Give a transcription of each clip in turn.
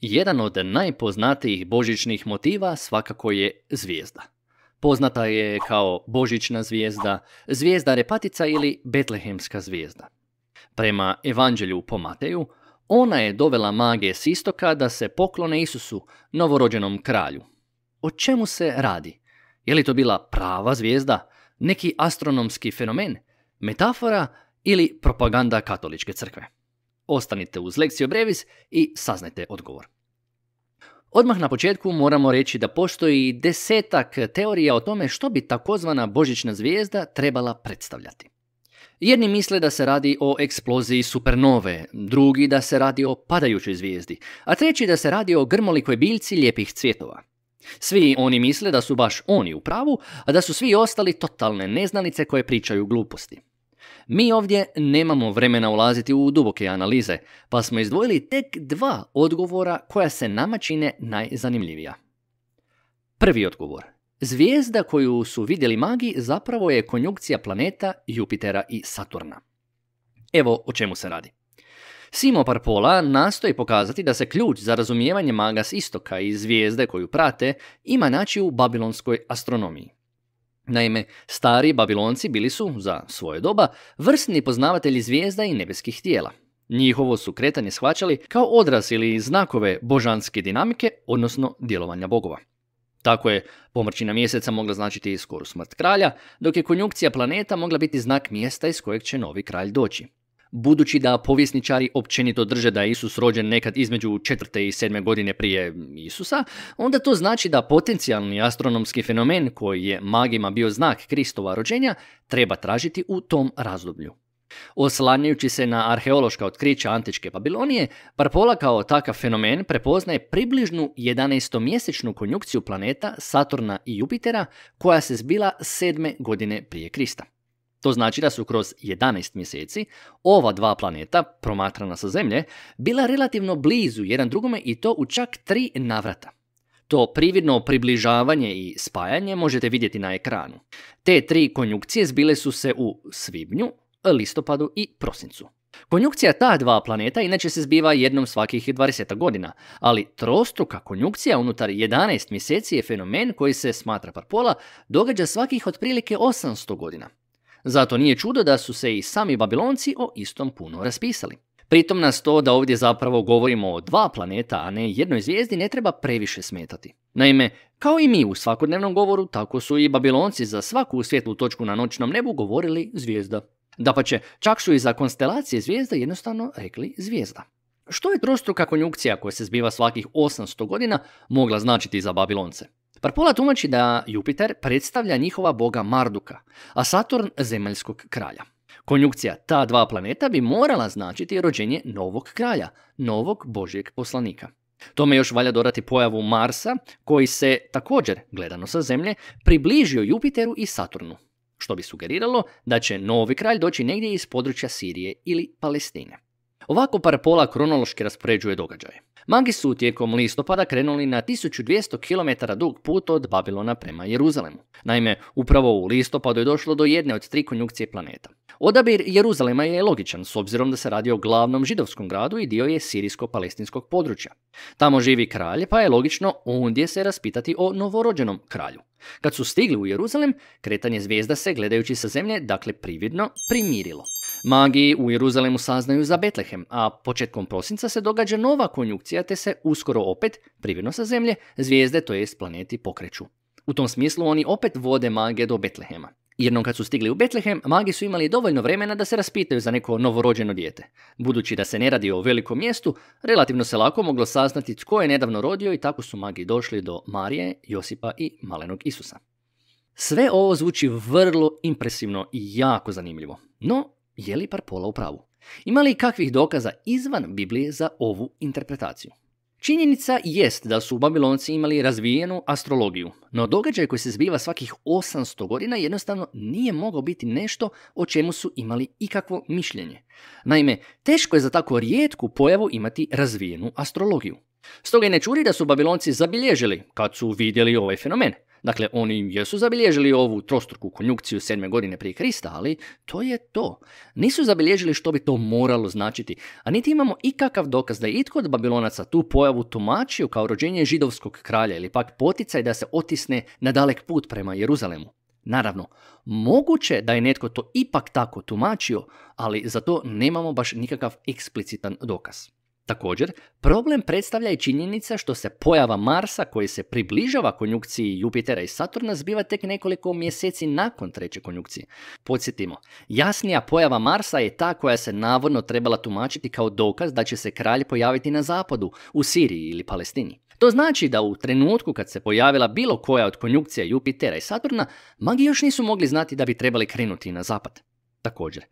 Jedan od najpoznatijih božićnih motiva svakako je zvijezda. Poznata je kao božićna zvijezda, zvijezda repatica ili betlehemska zvijezda. Prema evanđelju po Mateju, ona je dovela mage s istoka da se poklone Isusu, novorođenom kralju. O čemu se radi? Je li to bila prava zvijezda, neki astronomski fenomen, metafora ili propaganda katoličke crkve? Ostanite uz lekciju Brevis i saznajte odgovor. Odmah na početku moramo reći da postoji desetak teorija o tome što bi takozvana božićna zvijezda trebala predstavljati. Jedni misle da se radi o eksploziji supernove, drugi da se radi o padajućoj zvijezdi, a treći da se radi o grmolikoj biljci lijepih cvjetova. Svi oni misle da su baš oni u pravu, a da su svi ostali totalne neznalice koje pričaju gluposti. Mi ovdje nemamo vremena ulaziti u duboke analize, pa smo izdvojili tek dva odgovora koja se nama čine najzanimljivija. Prvi odgovor. Zvijezda koju su vidjeli magi zapravo je konjunkcija planeta Jupitera i Saturna. Evo o čemu se radi. Simo Parpola nastoji pokazati da se ključ za razumijevanje maga s istoka i zvijezde koju prate ima naći u babilonskoj astronomiji. Naime, stari Babilonci bili su, za svoje doba, vrsni poznavatelji zvijezda i nebeskih tijela. Njihovo su kretanje shvaćali kao odraz ili znakove božanske dinamike, odnosno djelovanja bogova. Tako je pomrčina mjeseca mogla značiti skoru smrt kralja, dok je konjunkcija planeta mogla biti znak mjesta iz kojeg će novi kralj doći budući da povjesničari općenito drže da je Isus rođen nekad između 4. i sedme godine prije Isusa, onda to znači da potencijalni astronomski fenomen koji je magima bio znak Kristova rođenja treba tražiti u tom razdoblju. Oslanjajući se na arheološka otkrića antičke Babilonije, Parpola kao takav fenomen prepoznaje približnu 11-mjesečnu konjukciju planeta Saturna i Jupitera koja se zbila sedme godine prije Krista. To znači da su kroz 11 mjeseci ova dva planeta, promatrana sa Zemlje, bila relativno blizu jedan drugome i to u čak tri navrata. To prividno približavanje i spajanje možete vidjeti na ekranu. Te tri konjukcije zbile su se u svibnju, listopadu i prosincu. Konjukcija ta dva planeta inače se zbiva jednom svakih 20 godina, ali trostruka konjukcija unutar 11 mjeseci je fenomen koji se smatra par pola, događa svakih otprilike 800 godina. Zato nije čudo da su se i sami Babilonci o istom puno raspisali. Pritom nas to da ovdje zapravo govorimo o dva planeta, a ne jednoj zvijezdi, ne treba previše smetati. Naime, kao i mi u svakodnevnom govoru, tako su i Babilonci za svaku svjetlu točku na noćnom nebu govorili zvijezda. Dapače, čak su i za konstelacije zvijezda jednostavno rekli zvijezda. Što je trostruka konjukcija koja se zbiva svakih 800 godina mogla značiti za Babilonce? Parpola tumači da Jupiter predstavlja njihova boga Marduka, a Saturn zemaljskog kralja. Konjukcija ta dva planeta bi morala značiti rođenje novog kralja, novog božjeg poslanika. Tome još valja dodati pojavu Marsa, koji se također, gledano sa Zemlje, približio Jupiteru i Saturnu, što bi sugeriralo da će novi kralj doći negdje iz područja Sirije ili Palestine. Ovako pola kronološki raspoređuje događaje. Magi su tijekom listopada krenuli na 1200 km dug put od Babilona prema Jeruzalemu. Naime, upravo u listopadu je došlo do jedne od tri konjunkcije planeta. Odabir Jeruzalema je logičan, s obzirom da se radi o glavnom židovskom gradu i dio je sirijsko-palestinskog područja. Tamo živi kralj, pa je logično ondje se raspitati o novorođenom kralju. Kad su stigli u Jeruzalem, kretanje zvijezda se, gledajući sa zemlje, dakle prividno, primirilo. Magi u Jeruzalemu saznaju za Betlehem, a početkom prosinca se događa nova konjukcija te se uskoro opet, privjerno sa zemlje, zvijezde, to jest planeti pokreću. U tom smislu oni opet vode mage do Betlehema. Jednom kad su stigli u Betlehem, magi su imali dovoljno vremena da se raspitaju za neko novorođeno dijete. Budući da se ne radi o velikom mjestu, relativno se lako moglo saznati tko je nedavno rodio i tako su magi došli do Marije, Josipa i malenog Isusa. Sve ovo zvuči vrlo impresivno i jako zanimljivo. No, je li pola u pravu? Ima li kakvih dokaza izvan Biblije za ovu interpretaciju? Činjenica jest da su Babilonci imali razvijenu astrologiju, no događaj koji se zbiva svakih 800 godina jednostavno nije mogao biti nešto o čemu su imali ikakvo mišljenje. Naime, teško je za tako rijetku pojavu imati razvijenu astrologiju. Stoga i ne čuri da su Babilonci zabilježili kad su vidjeli ovaj fenomen. Dakle, oni jesu zabilježili ovu trostruku konjukciju sedme godine prije Krista, ali to je to. Nisu zabilježili što bi to moralo značiti, a niti imamo ikakav dokaz da je itko od Babilonaca tu pojavu tumačio kao rođenje židovskog kralja ili pak poticaj da se otisne na dalek put prema Jeruzalemu. Naravno, moguće da je netko to ipak tako tumačio, ali za to nemamo baš nikakav eksplicitan dokaz. Također, problem predstavlja i činjenica što se pojava Marsa koji se približava konjukciji Jupitera i Saturna zbiva tek nekoliko mjeseci nakon treće konjukcije. Podsjetimo, jasnija pojava Marsa je ta koja se navodno trebala tumačiti kao dokaz da će se kralj pojaviti na zapadu, u Siriji ili Palestini. To znači da u trenutku kad se pojavila bilo koja od konjukcija Jupitera i Saturna, magi još nisu mogli znati da bi trebali krenuti na zapad. Također,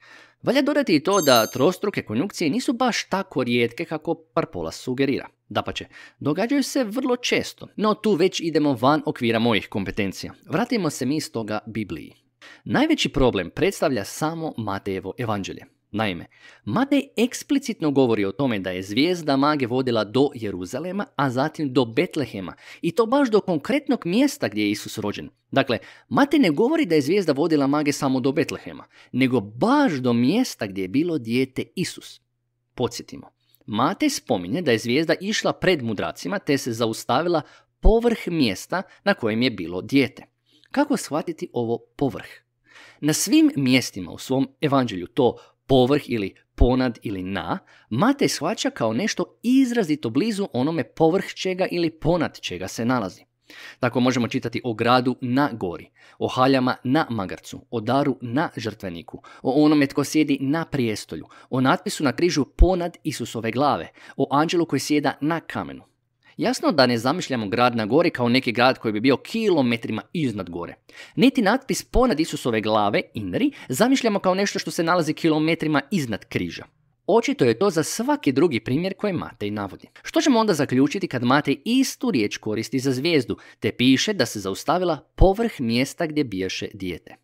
valja dodati i to da trostruke konjukcije nisu baš tako rijetke kako Parpola sugerira. Dapače, događaju se vrlo često, no tu već idemo van okvira mojih kompetencija. Vratimo se mi stoga Bibliji. Najveći problem predstavlja samo Matejevo evanđelje. Naime, Matej eksplicitno govori o tome da je zvijezda mage vodila do Jeruzalema, a zatim do Betlehema, i to baš do konkretnog mjesta gdje je Isus rođen. Dakle, Matej ne govori da je zvijezda vodila mage samo do Betlehema, nego baš do mjesta gdje je bilo dijete Isus. Podsjetimo, Matej spominje da je zvijezda išla pred mudracima te se zaustavila povrh mjesta na kojem je bilo dijete. Kako shvatiti ovo povrh? Na svim mjestima u svom evanđelju to povrh ili ponad ili na, Matej shvaća kao nešto izrazito blizu onome povrh čega ili ponad čega se nalazi. Tako možemo čitati o gradu na gori, o haljama na magarcu, o daru na žrtveniku, o onome tko sjedi na prijestolju, o natpisu na križu ponad Isusove glave, o anđelu koji sjeda na kamenu. Jasno da ne zamišljamo grad na gori kao neki grad koji bi bio kilometrima iznad gore. Niti natpis ponad Isusove glave, Inri, zamišljamo kao nešto što se nalazi kilometrima iznad križa. Očito je to za svaki drugi primjer koji Matej navodi. Što ćemo onda zaključiti kad Matej istu riječ koristi za zvijezdu, te piše da se zaustavila povrh mjesta gdje biješe dijete.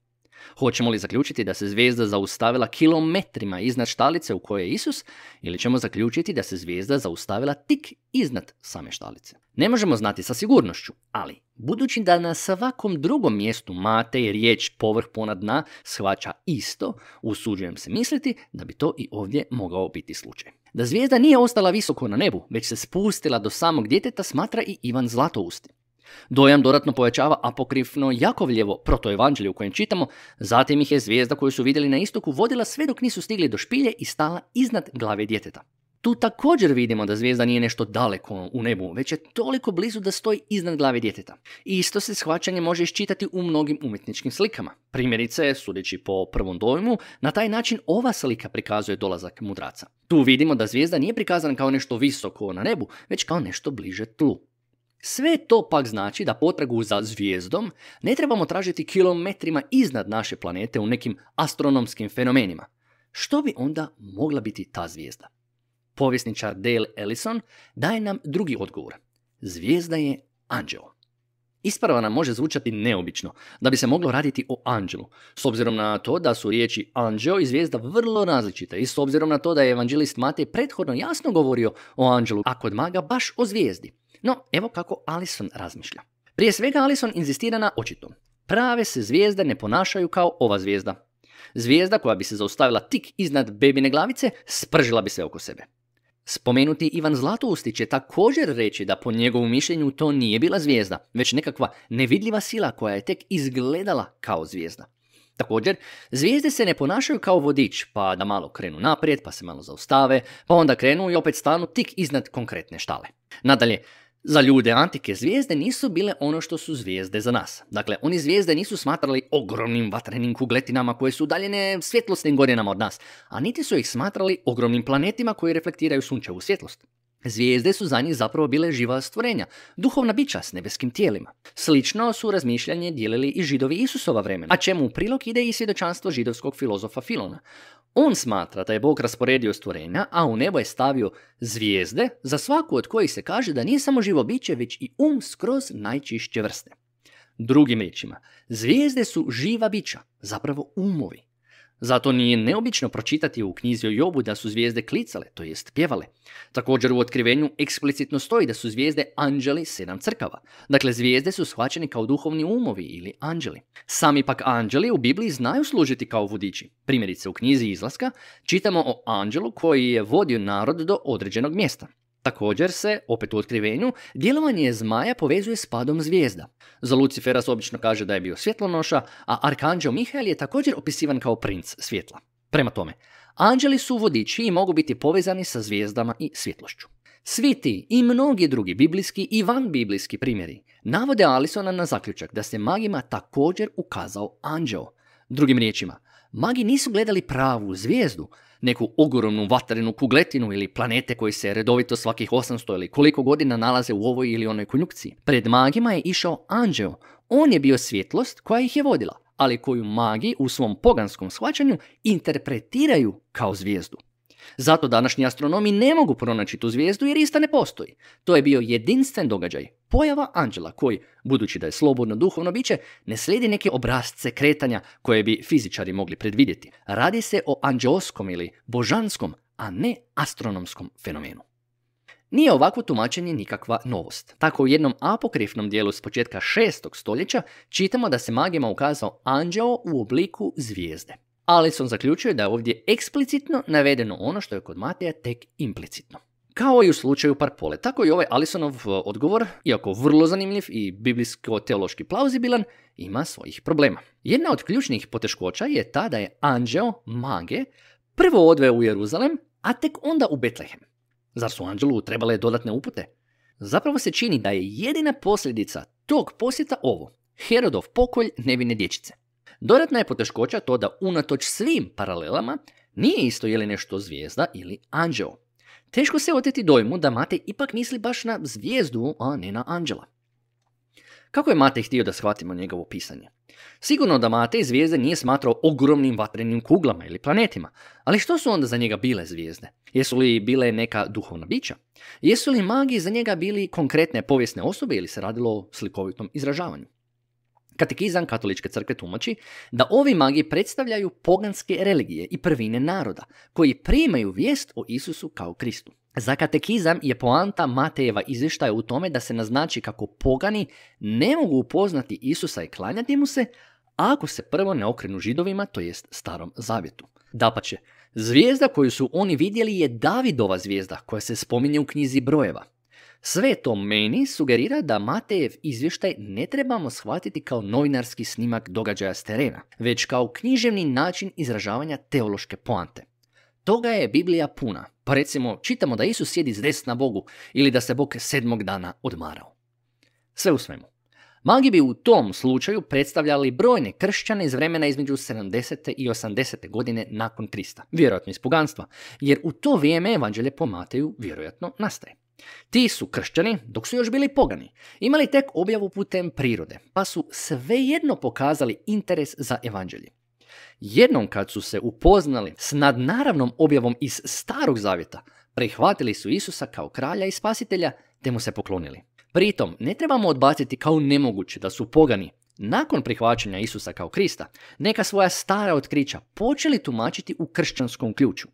Hoćemo li zaključiti da se zvijezda zaustavila kilometrima iznad štalice u kojoj je Isus ili ćemo zaključiti da se zvijezda zaustavila tik iznad same štalice? Ne možemo znati sa sigurnošću, ali budući da na svakom drugom mjestu mate i riječ povrh ponad dna shvaća isto, usuđujem se misliti da bi to i ovdje mogao biti slučaj. Da zvijezda nije ostala visoko na nebu, već se spustila do samog djeteta smatra i Ivan Zlatousti. Dojam dodatno pojačava apokrifno Jakovljevo proto-evanđelje u kojem čitamo, zatim ih je zvijezda koju su vidjeli na istoku vodila sve dok nisu stigli do špilje i stala iznad glave djeteta. Tu također vidimo da zvijezda nije nešto daleko u nebu, već je toliko blizu da stoji iznad glave djeteta. Isto se shvaćanje može iščitati u mnogim umjetničkim slikama. Primjerice, sudeći po prvom dojmu, na taj način ova slika prikazuje dolazak mudraca. Tu vidimo da zvijezda nije prikazana kao nešto visoko na nebu, već kao nešto bliže tlu. Sve to pak znači da potragu za zvijezdom ne trebamo tražiti kilometrima iznad naše planete u nekim astronomskim fenomenima. Što bi onda mogla biti ta zvijezda? Povjesničar Dale Ellison daje nam drugi odgovor. Zvijezda je anđeo. Isprava nam može zvučati neobično, da bi se moglo raditi o anđelu, s obzirom na to da su riječi anđeo i zvijezda vrlo različite i s obzirom na to da je evanđelist Matej prethodno jasno govorio o anđelu, a kod maga baš o zvijezdi. No, evo kako Alison razmišlja. Prije svega Alison inzistira na očitom. Prave se zvijezde ne ponašaju kao ova zvijezda. Zvijezda koja bi se zaustavila tik iznad bebine glavice, spržila bi se oko sebe. Spomenuti Ivan Zlatoustić će također reći da po njegovu mišljenju to nije bila zvijezda, već nekakva nevidljiva sila koja je tek izgledala kao zvijezda. Također, zvijezde se ne ponašaju kao vodič, pa da malo krenu naprijed, pa se malo zaustave, pa onda krenu i opet stanu tik iznad konkretne štale. Nadalje, za ljude antike zvijezde nisu bile ono što su zvijezde za nas. Dakle, oni zvijezde nisu smatrali ogromnim vatrenim kugletinama koje su udaljene svjetlosnim godinama od nas, a niti su ih smatrali ogromnim planetima koji reflektiraju sunčevu svjetlost. Zvijezde su za njih zapravo bile živa stvorenja, duhovna bića s nebeskim tijelima. Slično su razmišljanje dijelili i židovi Isusova vremena, a čemu u prilog ide i svjedočanstvo židovskog filozofa Filona. On smatra da je Bog rasporedio stvorenja, a u nebo je stavio zvijezde, za svaku od kojih se kaže da nije samo živo biće, već i um skroz najčišće vrste. Drugim riječima, zvijezde su živa bića, zapravo umovi. Zato nije neobično pročitati u knjizi o Jobu da su zvijezde klicale, to jest pjevale. Također u otkrivenju eksplicitno stoji da su zvijezde anđeli sedam crkava. Dakle, zvijezde su shvaćeni kao duhovni umovi ili anđeli. Sami pak anđeli u Bibliji znaju služiti kao vodiči. Primjerice, u knjizi izlaska čitamo o anđelu koji je vodio narod do određenog mjesta. Također se, opet u otkrivenju, djelovanje zmaja povezuje s padom zvijezda. Za Lucifera se obično kaže da je bio svjetlonoša, a Arkanđeo Mihael je također opisivan kao princ svjetla. Prema tome, anđeli su vodiči i mogu biti povezani sa zvijezdama i svjetlošću. Svi ti i mnogi drugi biblijski i vanbiblijski primjeri navode Alisona na zaključak da se magima također ukazao anđeo. Drugim riječima, magi nisu gledali pravu zvijezdu, neku ogromnu vatrenu kugletinu ili planete koji se redovito svakih 800 ili koliko godina nalaze u ovoj ili onoj konjukciji. Pred magima je išao anđeo. On je bio svjetlost koja ih je vodila, ali koju magi u svom poganskom shvaćanju interpretiraju kao zvijezdu. Zato današnji astronomi ne mogu pronaći tu zvijezdu jer ista ne postoji. To je bio jedinstven događaj, pojava anđela koji, budući da je slobodno duhovno biće, ne slijedi neke obrazce kretanja koje bi fizičari mogli predvidjeti. Radi se o anđeoskom ili božanskom, a ne astronomskom fenomenu. Nije ovakvo tumačenje nikakva novost. Tako u jednom apokrifnom dijelu s početka 6. stoljeća čitamo da se magima ukazao anđeo u obliku zvijezde ali zaključuje zaključio da je ovdje eksplicitno navedeno ono što je kod Mateja tek implicitno. Kao i u slučaju Parpole, tako i ovaj Alisonov e, odgovor, iako vrlo zanimljiv i biblijsko-teološki plauzibilan, ima svojih problema. Jedna od ključnih poteškoća je ta da je anđeo Mage prvo odveo u Jeruzalem, a tek onda u Betlehem. Zar su anđelu trebale dodatne upute? Zapravo se čini da je jedina posljedica tog posjeta ovo, Herodov pokolj nevine dječice. Dodatna je poteškoća to da unatoč svim paralelama nije isto je li nešto zvijezda ili anđeo. Teško se oteti dojmu da Matej ipak misli baš na zvijezdu, a ne na anđela. Kako je Matej htio da shvatimo njegovo pisanje? Sigurno da Mate zvijezde nije smatrao ogromnim vatrenim kuglama ili planetima, ali što su onda za njega bile zvijezde? Jesu li bile neka duhovna bića? Jesu li magi za njega bili konkretne povijesne osobe ili se radilo o slikovitom izražavanju? Katekizam katoličke crkve tumači da ovi magi predstavljaju poganske religije i prvine naroda, koji primaju vijest o Isusu kao Kristu. Za katekizam je poanta Matejeva izvještaja u tome da se naznači kako pogani ne mogu upoznati Isusa i klanjati mu se, ako se prvo ne okrenu židovima, to jest starom zavjetu. Dapače, zvijezda koju su oni vidjeli je Davidova zvijezda koja se spominje u knjizi brojeva. Sve to meni sugerira da Matejev izvještaj ne trebamo shvatiti kao novinarski snimak događaja s terena, već kao književni način izražavanja teološke poante. Toga je Biblija puna, pa recimo čitamo da Isus sjedi s desna Bogu ili da se Bog sedmog dana odmarao. Sve u svemu. Magi bi u tom slučaju predstavljali brojne kršćane iz vremena između 70. i 80. godine nakon Krista, vjerojatno iz puganstva, jer u to vrijeme evanđelje po Mateju vjerojatno nastaje. Ti su kršćani, dok su još bili pogani, imali tek objavu putem prirode, pa su svejedno pokazali interes za evanđelje. Jednom kad su se upoznali s nadnaravnom objavom iz Starog Zavjeta, prihvatili su Isusa kao kralja i spasitelja te mu se poklonili. Pritom, ne trebamo odbaciti kao nemoguće da su pogani, nakon prihvaćanja Isusa kao Krista, neka svoja stara otkrića počeli tumačiti u kršćanskom ključu.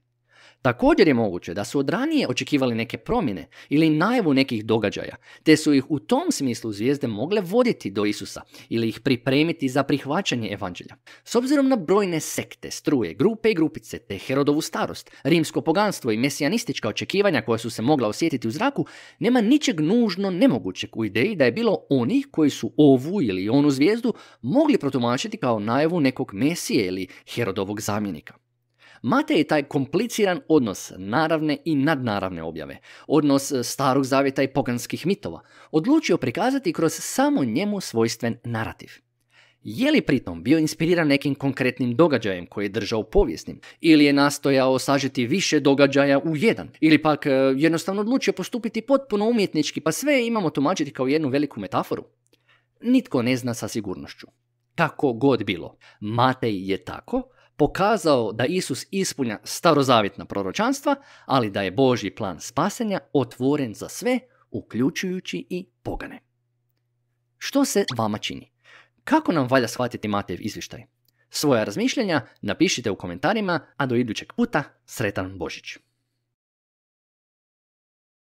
Također je moguće da su od ranije očekivali neke promjene ili najavu nekih događaja, te su ih u tom smislu zvijezde mogle voditi do Isusa ili ih pripremiti za prihvaćanje evanđelja. S obzirom na brojne sekte, struje, grupe i grupice, te Herodovu starost, rimsko poganstvo i mesijanistička očekivanja koja su se mogla osjetiti u zraku, nema ničeg nužno nemogućeg u ideji da je bilo onih koji su ovu ili onu zvijezdu mogli protumačiti kao najavu nekog mesije ili Herodovog zamjenika. Matej je taj kompliciran odnos naravne i nadnaravne objave, odnos e, starog zavjeta i poganskih mitova, odlučio prikazati kroz samo njemu svojstven narativ. Je li pritom bio inspiriran nekim konkretnim događajem koji je držao povijesnim, ili je nastojao sažeti više događaja u jedan, ili pak e, jednostavno odlučio postupiti potpuno umjetnički, pa sve imamo tumačiti kao jednu veliku metaforu? Nitko ne zna sa sigurnošću. Kako god bilo, Matej je tako, pokazao da Isus ispunja starozavjetna proročanstva, ali da je Božji plan spasenja otvoren za sve, uključujući i pogane. Što se vama čini? Kako nam valja shvatiti Matejev izvještaj? Svoja razmišljenja napišite u komentarima, a do idućeg puta sretan Božić!